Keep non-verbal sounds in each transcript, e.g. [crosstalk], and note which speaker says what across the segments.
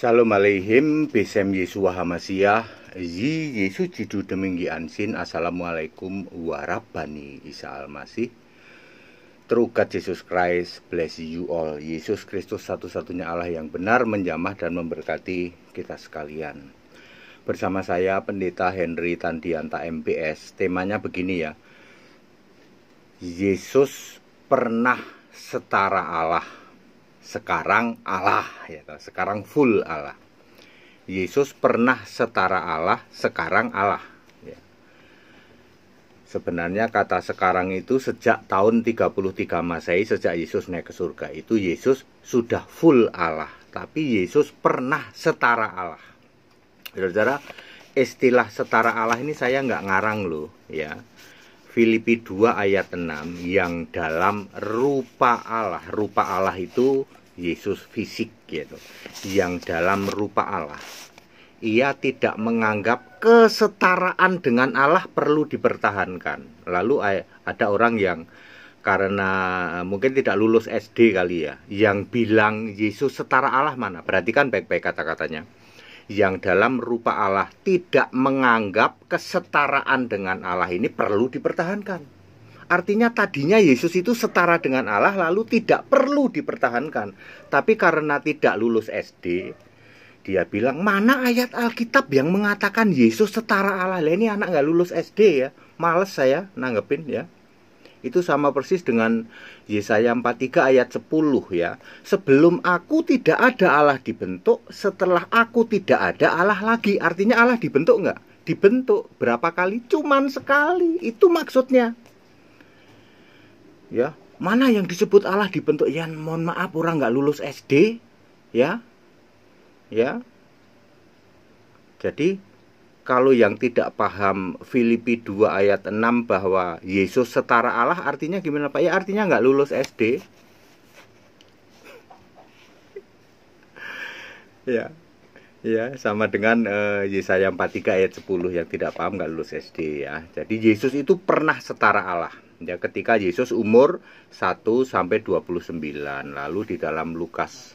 Speaker 1: Salam aleihim, besem Yesua Hamasiah, Yi Yesu Jidu Deminggi Ansin, Assalamualaikum warabani Isa Almasih. Terukat Yesus Christ, bless you all. Yesus Kristus satu-satunya Allah yang benar menjamah dan memberkati kita sekalian. Bersama saya Pendeta Henry Tandianta MPS, temanya begini ya. Yesus pernah setara Allah sekarang Allah ya sekarang full Allah Yesus pernah setara Allah sekarang Allah ya. sebenarnya kata sekarang itu sejak tahun 33 Masehi sejak Yesus naik ke surga itu Yesus sudah full Allah tapi Yesus pernah setara Allah saudara istilah setara Allah ini saya nggak ngarang loh ya Filipi 2 ayat 6 yang dalam rupa Allah. Rupa Allah itu Yesus fisik gitu yang dalam rupa Allah. Ia tidak menganggap kesetaraan dengan Allah perlu dipertahankan. Lalu ada orang yang karena eh, mungkin tidak lulus SD kali ya, yang bilang Yesus setara Allah mana? Perhatikan baik-baik kata-katanya. Yang dalam rupa Allah tidak menganggap kesetaraan dengan Allah ini perlu dipertahankan Artinya tadinya Yesus itu setara dengan Allah lalu tidak perlu dipertahankan. Tapi karena tidak lulus SD, dia bilang mana ayat Alkitab yang mengatakan Yesus setara Allah? ini anak nggak lulus SD ya, males saya nanggepin ya. Itu sama persis dengan Yesaya 43 ayat 10 ya. Sebelum aku tidak ada Allah dibentuk, setelah aku tidak ada Allah lagi. Artinya Allah dibentuk nggak? Dibentuk berapa kali? Cuman sekali. Itu maksudnya ya mana yang disebut Allah dibentuk yang mohon maaf orang nggak lulus SD ya ya jadi kalau yang tidak paham Filipi 2 ayat 6 bahwa Yesus setara Allah artinya gimana Pak? Ya artinya nggak lulus SD. [laughs] ya. Ya, sama dengan uh, Yesaya 43 ayat 10 yang tidak paham nggak lulus SD ya. Jadi Yesus itu pernah setara Allah ya ketika Yesus umur 1 sampai 29. Lalu di dalam Lukas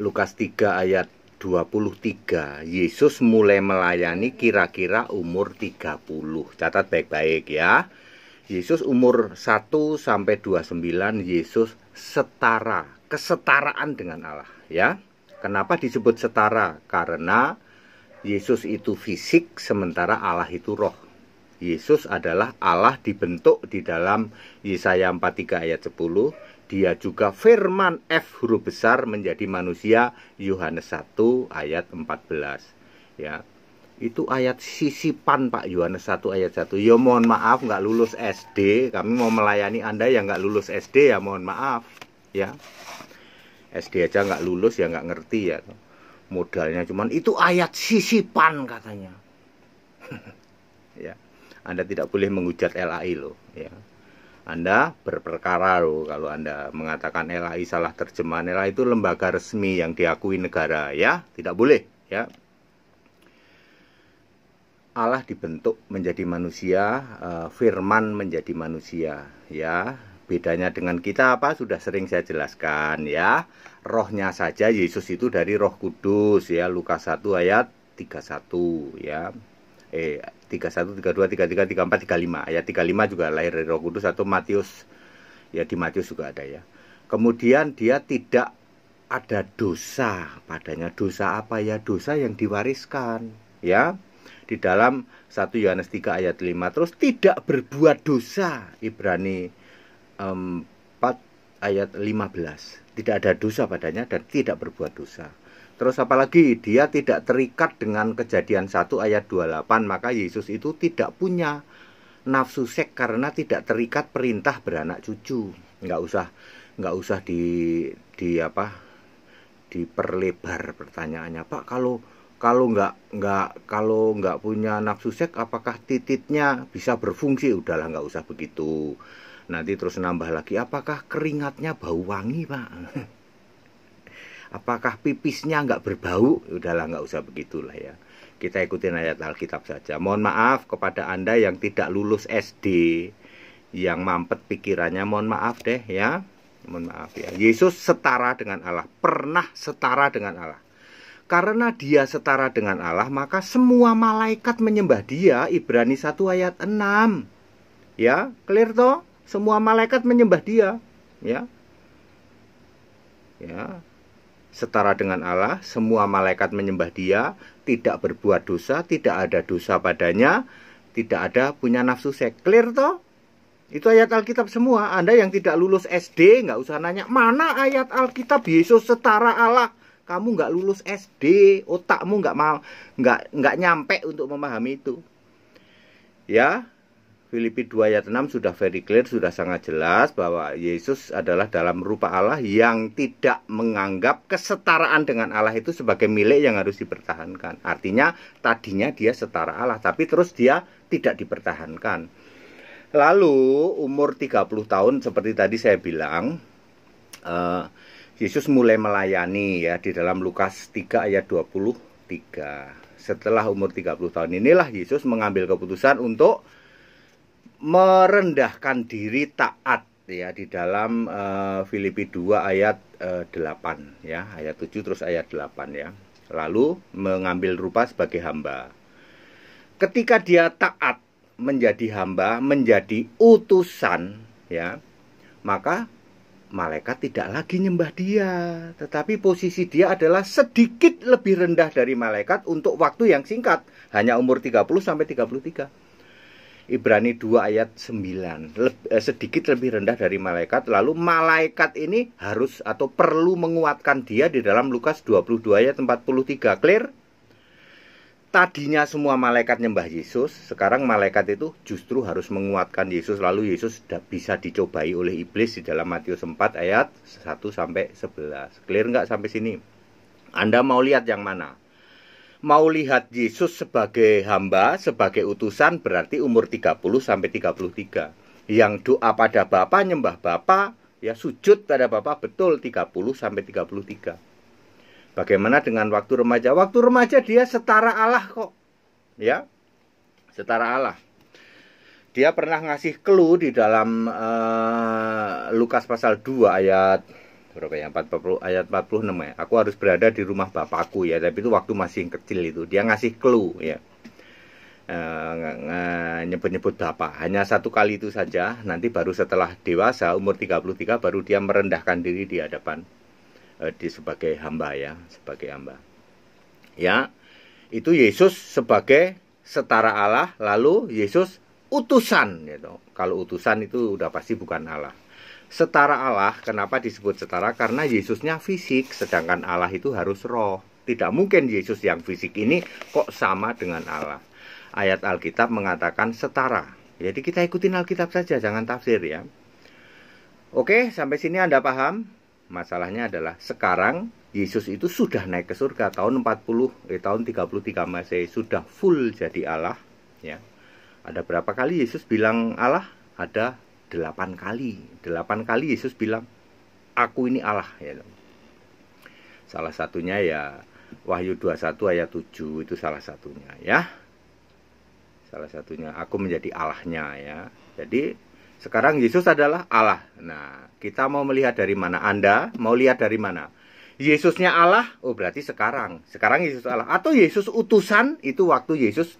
Speaker 1: Lukas 3 ayat 23 Yesus mulai melayani kira-kira umur 30 Catat baik-baik ya Yesus umur 1 sampai 29 Yesus setara Kesetaraan dengan Allah ya Kenapa disebut setara? Karena Yesus itu fisik sementara Allah itu roh Yesus adalah Allah dibentuk di dalam Yesaya 43 ayat 10 dia juga firman F huruf besar menjadi manusia Yohanes 1 ayat 14 ya itu ayat sisipan Pak Yohanes 1 ayat 1 ya mohon maaf nggak lulus SD kami mau melayani Anda yang nggak lulus SD ya mohon maaf ya SD aja nggak lulus ya nggak ngerti ya modalnya cuman itu ayat sisipan katanya [laughs] ya anda tidak boleh menghujat LAI loh ya. Anda berperkara loh kalau Anda mengatakan LAI salah terjemahan LAI itu lembaga resmi yang diakui negara ya tidak boleh ya Allah dibentuk menjadi manusia, eh, firman menjadi manusia, ya. Bedanya dengan kita apa? Sudah sering saya jelaskan, ya. Rohnya saja Yesus itu dari Roh Kudus, ya. Lukas 1 ayat 31, ya. Eh, 31, 32, 33, 34, 35. Ayat 35 juga lahir dari Roh Kudus atau Matius. Ya di Matius juga ada ya. Kemudian dia tidak ada dosa padanya. Dosa apa ya? Dosa yang diwariskan, ya. Di dalam 1 Yohanes 3 ayat 5 terus tidak berbuat dosa. Ibrani 4 ayat 15. Tidak ada dosa padanya dan tidak berbuat dosa. Terus apalagi dia tidak terikat dengan kejadian 1 ayat 28 maka Yesus itu tidak punya nafsu seks karena tidak terikat perintah beranak cucu. Nggak usah nggak usah di di apa diperlebar pertanyaannya Pak kalau kalau nggak nggak kalau nggak punya nafsu seks apakah tititnya bisa berfungsi udahlah nggak usah begitu nanti terus nambah lagi apakah keringatnya bau wangi pak apakah pipisnya nggak berbau ya udahlah nggak usah begitulah ya kita ikutin ayat Alkitab saja mohon maaf kepada anda yang tidak lulus SD yang mampet pikirannya mohon maaf deh ya mohon maaf ya Yesus setara dengan Allah pernah setara dengan Allah karena dia setara dengan Allah maka semua malaikat menyembah dia Ibrani 1 ayat 6 ya clear toh semua malaikat menyembah dia ya ya setara dengan Allah, semua malaikat menyembah dia, tidak berbuat dosa, tidak ada dosa padanya, tidak ada punya nafsu seks. Clear toh? Itu ayat Alkitab semua. Anda yang tidak lulus SD nggak usah nanya mana ayat Alkitab Yesus setara Allah. Kamu nggak lulus SD, otakmu nggak mau nggak nggak nyampe untuk memahami itu. Ya, Filipi 2 ayat 6 sudah very clear, sudah sangat jelas bahwa Yesus adalah dalam rupa Allah yang tidak menganggap kesetaraan dengan Allah itu sebagai milik yang harus dipertahankan. Artinya tadinya dia setara Allah, tapi terus dia tidak dipertahankan. Lalu umur 30 tahun seperti tadi saya bilang, uh, Yesus mulai melayani ya di dalam Lukas 3 ayat 23. Setelah umur 30 tahun inilah Yesus mengambil keputusan untuk merendahkan diri taat ya di dalam uh, Filipi 2 ayat uh, eh, 8 ya ayat 7 terus ayat 8 ya lalu mengambil rupa sebagai hamba ketika dia taat menjadi hamba menjadi utusan ya maka malaikat tidak lagi nyembah dia tetapi posisi dia adalah sedikit lebih rendah dari malaikat untuk waktu yang singkat hanya umur 30 sampai 33 Ibrani 2 ayat 9 Leb, eh, sedikit lebih rendah dari malaikat lalu malaikat ini harus atau perlu menguatkan dia di dalam Lukas 22 ayat 43 clear tadinya semua malaikat nyembah Yesus sekarang malaikat itu justru harus menguatkan Yesus lalu Yesus bisa dicobai oleh iblis di dalam Matius 4 ayat 1 sampai 11 clear nggak sampai sini Anda mau lihat yang mana mau lihat Yesus sebagai hamba, sebagai utusan berarti umur 30 sampai 33. Yang doa pada Bapa, nyembah Bapa, ya sujud pada Bapa betul 30 sampai 33. Bagaimana dengan waktu remaja? Waktu remaja dia setara Allah kok. Ya. Setara Allah. Dia pernah ngasih clue di dalam uh, Lukas pasal 2 ayat berapa ya 40 ayat 46 ya. Aku harus berada di rumah bapakku ya, tapi itu waktu masih kecil itu dia ngasih clue ya. Eh, nyebut-nyebut bapak hanya satu kali itu saja nanti baru setelah dewasa umur 33 baru dia merendahkan diri di hadapan e, di sebagai hamba ya sebagai hamba ya itu Yesus sebagai setara Allah lalu Yesus utusan gitu kalau utusan itu udah pasti bukan Allah setara Allah. Kenapa disebut setara? Karena Yesusnya fisik, sedangkan Allah itu harus roh. Tidak mungkin Yesus yang fisik ini kok sama dengan Allah. Ayat Alkitab mengatakan setara. Jadi kita ikutin Alkitab saja, jangan tafsir ya. Oke, sampai sini Anda paham? Masalahnya adalah sekarang Yesus itu sudah naik ke surga tahun 40 eh, tahun 33 Masehi sudah full jadi Allah ya. Ada berapa kali Yesus bilang Allah? Ada delapan kali. Delapan kali Yesus bilang, aku ini Allah. Ya. Salah satunya ya Wahyu 21 ayat 7 itu salah satunya ya. Salah satunya aku menjadi Allahnya ya. Jadi sekarang Yesus adalah Allah. Nah, kita mau melihat dari mana Anda mau lihat dari mana? Yesusnya Allah, oh berarti sekarang. Sekarang Yesus Allah atau Yesus utusan itu waktu Yesus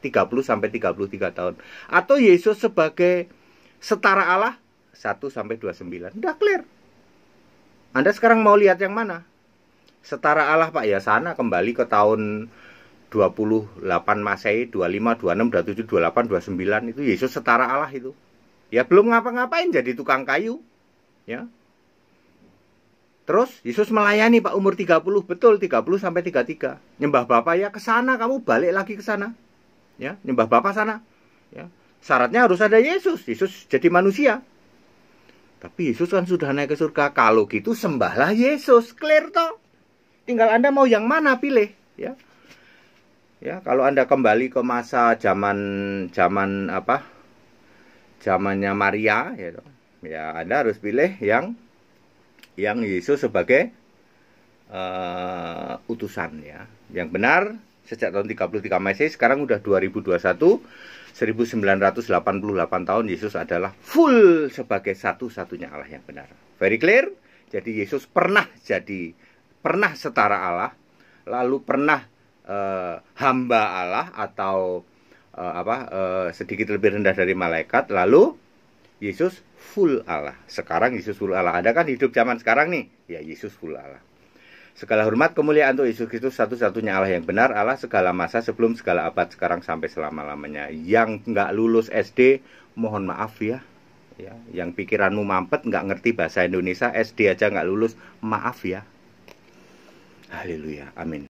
Speaker 1: 30 sampai 33 tahun. Atau Yesus sebagai setara Allah 1 sampai 29. Udah clear. Anda sekarang mau lihat yang mana? Setara Allah Pak ya sana kembali ke tahun 28 Masehi, 25, 26, 27, 28, 29 itu Yesus setara Allah itu. Ya belum ngapa-ngapain jadi tukang kayu. Ya. Terus Yesus melayani Pak umur 30, betul 30 sampai 33. Nyembah Bapak ya ke sana kamu balik lagi ke sana. Ya, nyembah Bapak sana. Ya syaratnya harus ada Yesus. Yesus jadi manusia. Tapi Yesus kan sudah naik ke surga. Kalau gitu sembahlah Yesus. Clear toh. Tinggal Anda mau yang mana pilih, ya. Ya, kalau Anda kembali ke masa zaman zaman apa? Zamannya Maria ya. Toh. Ya, Anda harus pilih yang yang Yesus sebagai uh, utusan ya. Yang benar sejak tahun 33 Masehi sekarang udah 2021 1988 tahun Yesus adalah full sebagai satu-satunya Allah yang benar. Very clear? Jadi Yesus pernah jadi pernah setara Allah, lalu pernah eh, hamba Allah atau eh, apa eh, sedikit lebih rendah dari malaikat, lalu Yesus full Allah. Sekarang Yesus full Allah. Ada kan hidup zaman sekarang nih? Ya Yesus full Allah. Segala hormat kemuliaan untuk Yesus Kristus satu-satunya Allah yang benar, Allah segala masa sebelum segala abad sekarang sampai selama-lamanya. Yang nggak lulus SD, mohon maaf ya. ya. Yang pikiranmu mampet, nggak ngerti bahasa Indonesia, SD aja nggak lulus, maaf ya. Haleluya, amin.